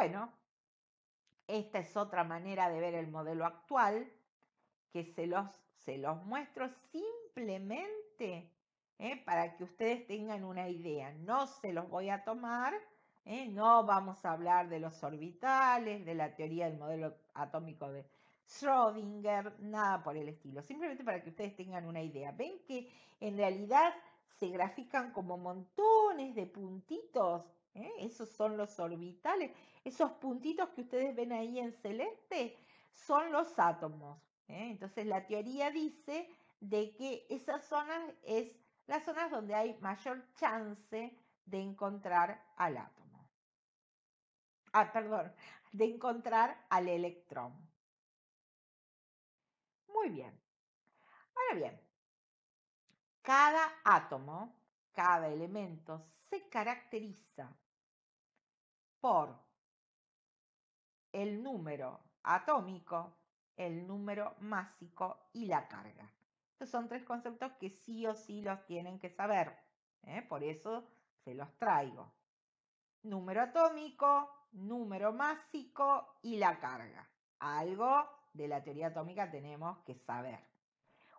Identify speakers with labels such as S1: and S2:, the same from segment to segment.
S1: Bueno, esta es otra manera de ver el modelo actual que se los, se los muestro simplemente ¿eh? para que ustedes tengan una idea. No se los voy a tomar, ¿eh? no vamos a hablar de los orbitales, de la teoría del modelo atómico de Schrödinger, nada por el estilo. Simplemente para que ustedes tengan una idea. Ven que en realidad se grafican como montones de puntitos. ¿eh? Esos son los orbitales. Esos puntitos que ustedes ven ahí en celeste son los átomos. ¿eh? Entonces la teoría dice de que esas zonas es las zonas donde hay mayor chance de encontrar al átomo. Ah, perdón, de encontrar al electrón. Muy bien. Ahora bien, cada átomo, cada elemento se caracteriza por el número atómico, el número másico y la carga. Estos son tres conceptos que sí o sí los tienen que saber. ¿eh? Por eso se los traigo. Número atómico, número másico y la carga. Algo de la teoría atómica tenemos que saber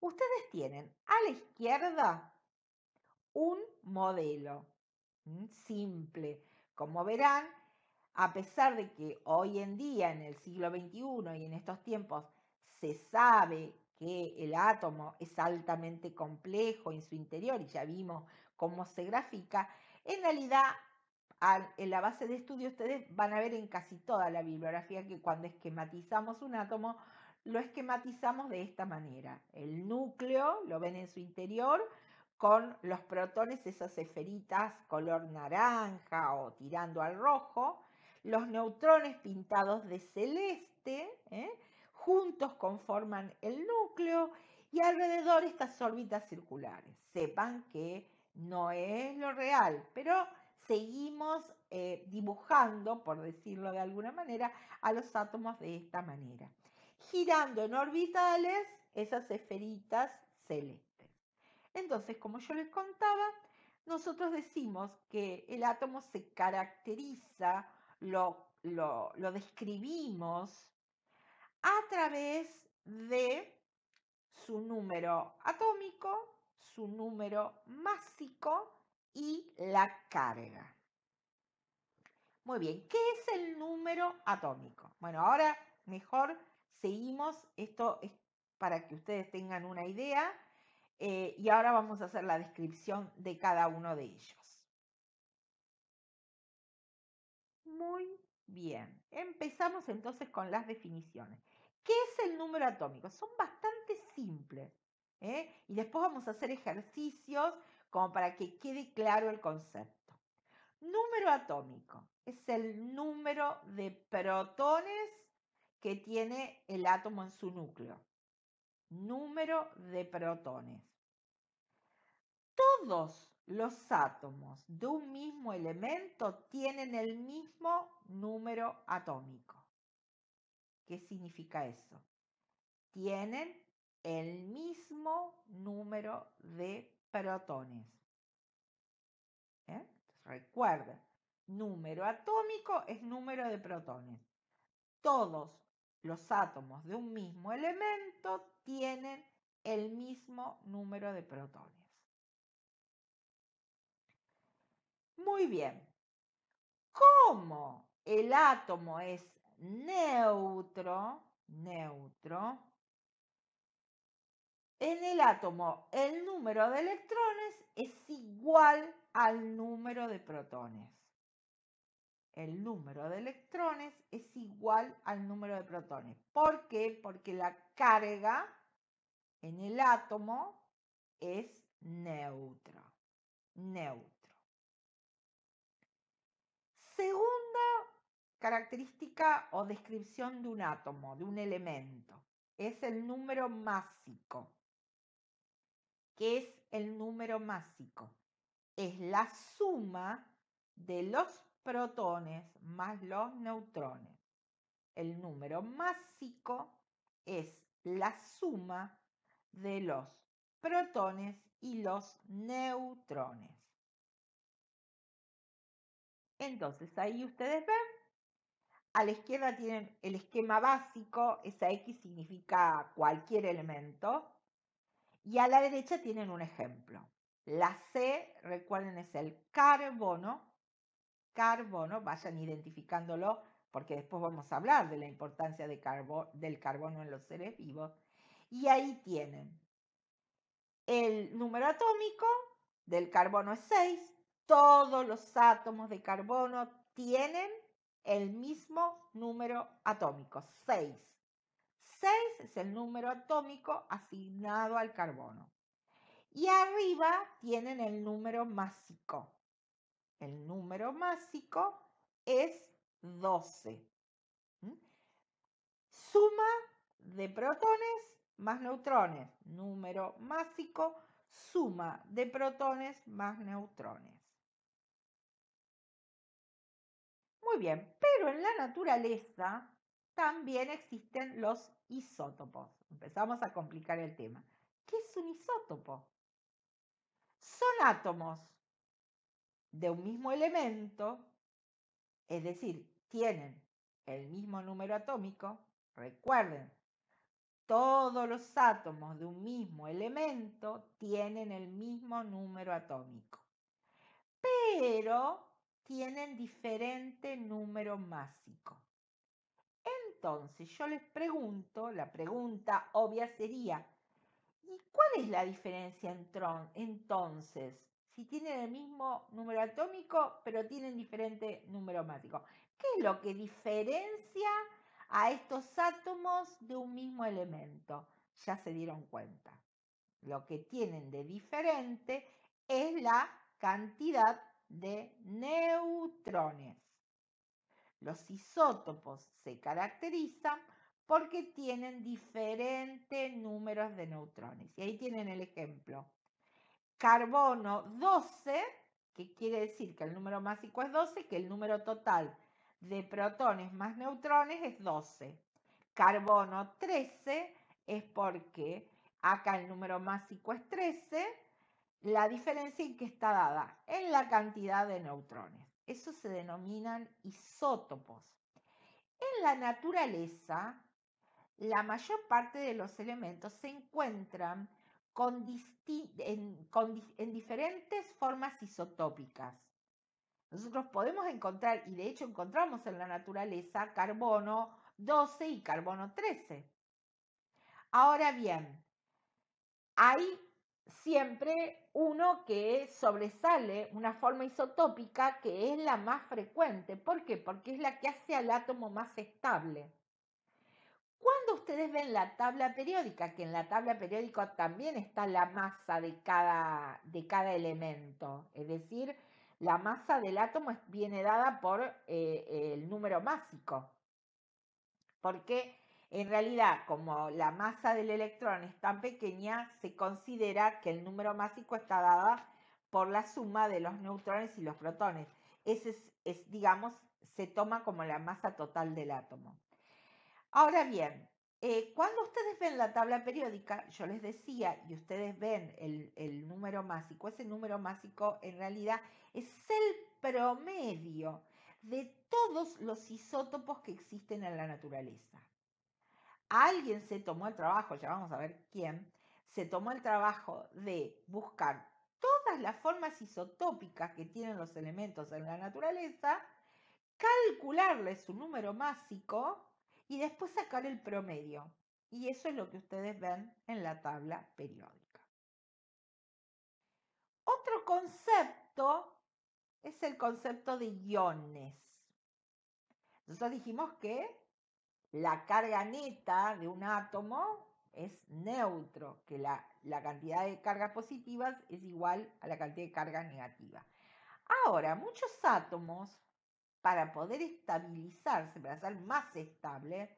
S1: ustedes tienen a la izquierda un modelo simple. Como verán, a pesar de que hoy en día, en el siglo XXI y en estos tiempos, se sabe que el átomo es altamente complejo en su interior y ya vimos cómo se grafica, en realidad en la base de estudio ustedes van a ver en casi toda la bibliografía que cuando esquematizamos un átomo lo esquematizamos de esta manera. El núcleo, lo ven en su interior, con los protones, esas esferitas color naranja o tirando al rojo, los neutrones pintados de celeste, ¿eh? juntos conforman el núcleo y alrededor estas órbitas circulares. Sepan que no es lo real, pero seguimos eh, dibujando, por decirlo de alguna manera, a los átomos de esta manera girando en orbitales esas esferitas celestes. Entonces, como yo les contaba, nosotros decimos que el átomo se caracteriza, lo, lo describimos a través de su número atómico, su número másico y la carga. Muy bien, ¿qué es el número atómico? Bueno, ahora mejor seguimos, esto es para que ustedes tengan una idea, eh, y ahora vamos a hacer la descripción de cada uno de ellos. Muy bien, empezamos entonces con las definiciones. ¿Qué es el número atómico? Son bastante simples. ¿eh? Y después vamos a hacer ejercicios como para que quede claro el concepto. Número atómico es el número de protones que tiene el átomo en su núcleo. Número de protones. Todos los átomos de un mismo elemento tienen el mismo número atómico. ¿Qué significa eso? Tienen el mismo número de protones. ¿Eh? Recuerda, número atómico es número de protones. Todos los átomos de un mismo elemento tienen el mismo número de protones. Muy bien. Como el átomo es neutro, neutro, en el átomo el número de electrones es igual al número de protones el número de electrones es igual al número de protones. ¿Por qué? Porque la carga en el átomo es neutra. Neutro. Segunda característica o descripción de un átomo, de un elemento, es el número másico. ¿Qué es el número másico? Es la suma de los protones más los neutrones. El número másico es la suma de los protones y los neutrones. Entonces ahí ustedes ven, a la izquierda tienen el esquema básico, esa X significa cualquier elemento, y a la derecha tienen un ejemplo. La C, recuerden, es el carbono, carbono, vayan identificándolo porque después vamos a hablar de la importancia del carbono en los seres vivos. Y ahí tienen el número atómico del carbono es 6. Todos los átomos de carbono tienen el mismo número atómico, 6. 6 es el número atómico asignado al carbono. Y arriba tienen el número másico, el número másico es 12. Suma de protones más neutrones. Número másico, suma de protones más neutrones. Muy bien, pero en la naturaleza también existen los isótopos. Empezamos a complicar el tema. ¿Qué es un isótopo? Son átomos de un mismo elemento, es decir, tienen el mismo número atómico, recuerden, todos los átomos de un mismo elemento tienen el mismo número atómico, pero tienen diferente número másico. Entonces yo les pregunto, la pregunta obvia sería, ¿y cuál es la diferencia entonces si tienen el mismo número atómico, pero tienen diferente número mático. ¿Qué es lo que diferencia a estos átomos de un mismo elemento? Ya se dieron cuenta. Lo que tienen de diferente es la cantidad de neutrones. Los isótopos se caracterizan porque tienen diferentes números de neutrones. Y ahí tienen el ejemplo carbono 12, que quiere decir que el número másico es 12, que el número total de protones más neutrones es 12. Carbono 13 es porque acá el número másico es 13, la diferencia en que está dada en la cantidad de neutrones. Eso se denominan isótopos. En la naturaleza, la mayor parte de los elementos se encuentran en, en diferentes formas isotópicas. Nosotros podemos encontrar, y de hecho encontramos en la naturaleza, carbono 12 y carbono 13. Ahora bien, hay siempre uno que sobresale, una forma isotópica que es la más frecuente. ¿Por qué? Porque es la que hace al átomo más estable ustedes ven la tabla periódica, que en la tabla periódica también está la masa de cada, de cada elemento, es decir, la masa del átomo viene dada por eh, el número másico, porque en realidad como la masa del electrón es tan pequeña, se considera que el número másico está dada por la suma de los neutrones y los protones. Ese es digamos, se toma como la masa total del átomo. Ahora bien, eh, cuando ustedes ven la tabla periódica, yo les decía, y ustedes ven el, número másico, ese número másico en realidad es el promedio de todos los isótopos que existen en la naturaleza. Alguien se tomó el trabajo, ya vamos a ver quién, se tomó el trabajo de buscar todas las formas isotópicas que tienen los elementos en la naturaleza, calcularle su número másico y después sacar el promedio. Y eso es lo que ustedes ven en la tabla periódica. Otro concepto es el concepto de iones. Nosotros dijimos que la carga neta de un átomo es neutro, que la, la, cantidad de cargas positivas es igual a la cantidad de cargas negativas. Ahora, muchos átomos para poder estabilizarse, para ser más estable,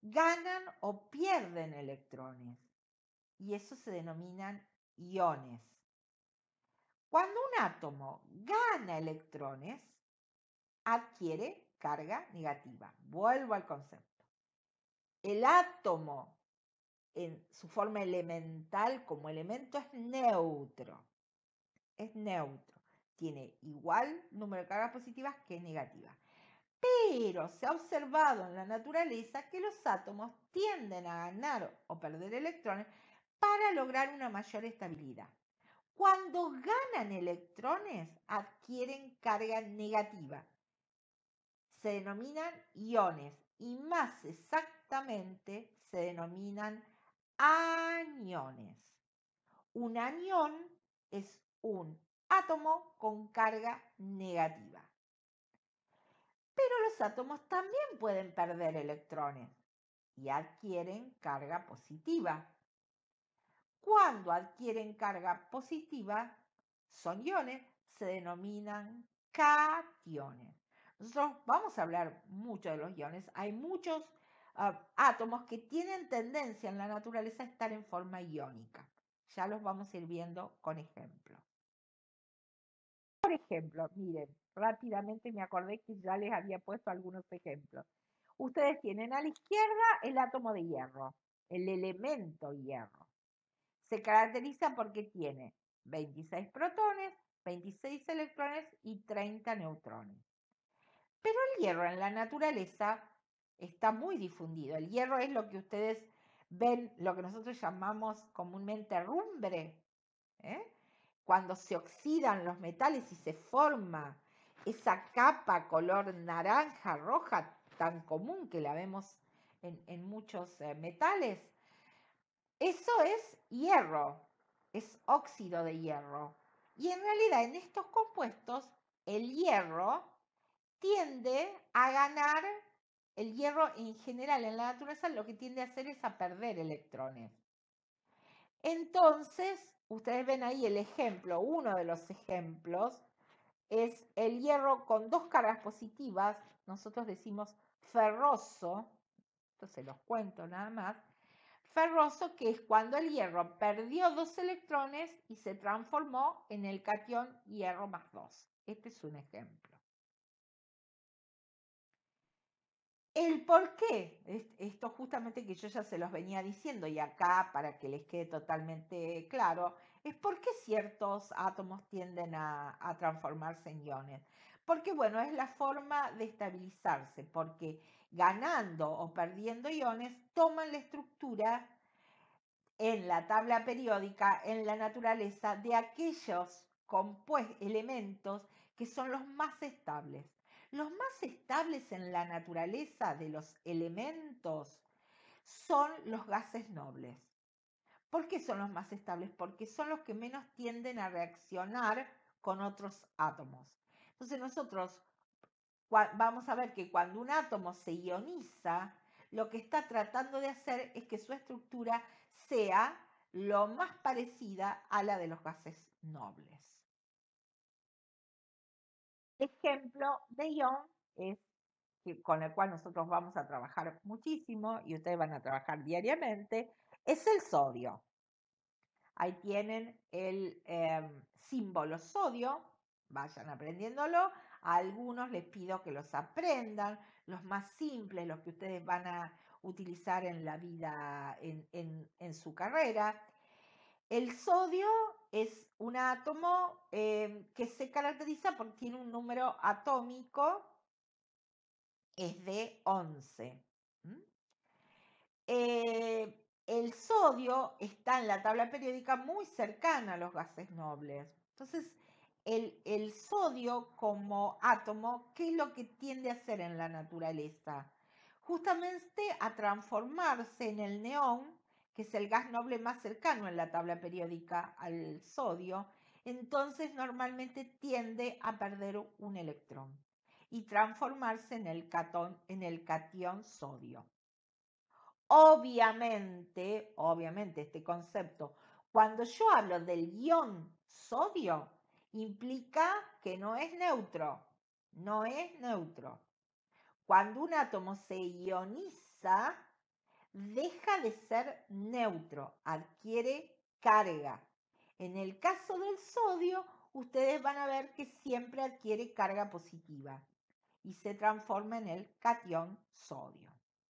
S1: ganan o pierden electrones. Y eso se denominan iones. Cuando un átomo gana electrones, adquiere carga negativa. Vuelvo al concepto. El átomo en su forma elemental como elemento es neutro. Es neutro tiene igual número de cargas positivas que negativas. Pero se ha observado en la naturaleza que los átomos tienden a ganar o perder electrones para lograr una mayor estabilidad. Cuando ganan electrones adquieren carga negativa. Se denominan iones y más exactamente se denominan aniones. Un anión es un átomo con carga negativa. Pero los átomos también pueden perder electrones y adquieren carga positiva. Cuando adquieren carga positiva, son iones, se denominan cationes. Nosotros vamos a hablar mucho de los iones. Hay muchos ah, átomos que tienen tendencia en la naturaleza a estar en forma iónica. Ya los vamos a ir viendo con ejemplos ejemplo, miren, rápidamente me acordé que ya les había puesto algunos ejemplos. Ustedes tienen a la izquierda el átomo de hierro, el elemento hierro. Se caracteriza porque tiene 26 protones, 26 electrones y 30 neutrones. Pero el hierro en la naturaleza está muy difundido. El hierro es lo que ustedes ven, lo que nosotros llamamos comúnmente rumbre. ¿eh? Cuando se oxidan los metales y se forma esa capa color naranja, roja, tan común que la vemos en, muchos eh, metales, eso es hierro, es óxido de hierro. Y en realidad en estos compuestos el hierro tiende a ganar, el hierro en general en la naturaleza lo que tiende a hacer es a perder electrones. Entonces, Ustedes ven ahí el ejemplo, uno de los ejemplos es el hierro con dos cargas positivas, nosotros decimos ferroso, esto se los cuento nada más, ferroso que es cuando el hierro perdió dos electrones y se transformó en el catión hierro más dos. Este es un ejemplo. El por qué, esto justamente que yo ya se los venía diciendo y acá para que les quede totalmente claro, es por qué ciertos átomos tienden a, transformarse en iones. Porque bueno, es la forma de estabilizarse, porque ganando o perdiendo iones toman la estructura en la tabla periódica, en la naturaleza, de aquellos elementos que son los más estables. Los más estables en la naturaleza de los elementos son los gases nobles. ¿Por qué son los más estables? Porque son los que menos tienden a reaccionar con otros átomos. Entonces nosotros vamos a ver que cuando un átomo se ioniza, lo que está tratando de hacer es que su estructura sea lo más parecida a la de los gases nobles ejemplo de ION, es con el cual nosotros vamos a trabajar muchísimo y ustedes van a trabajar diariamente, es el sodio. Ahí tienen el em, símbolo sodio, vayan aprendiéndolo. A algunos les pido que los aprendan, los más simples, los que ustedes van a utilizar en la vida, en, en su carrera. El sodio es un átomo em, que se caracteriza porque tiene un número atómico, es de 11. Eh, el sodio está en la tabla periódica muy cercana a los gases nobles. Entonces, el, sodio como átomo, ¿qué es lo que tiende a hacer en la naturaleza? Justamente a transformarse en el neón que es el gas noble más cercano en la tabla periódica al sodio, entonces normalmente tiende a perder un electrón y transformarse en el, catón, catión sodio. Obviamente, obviamente este concepto, cuando yo hablo del ion sodio, implica que no es neutro, no es neutro. Cuando un átomo se ioniza, deja de ser neutro, adquiere carga. En el caso del sodio, ustedes van a ver que siempre adquiere carga positiva y se transforma en el cation sodio.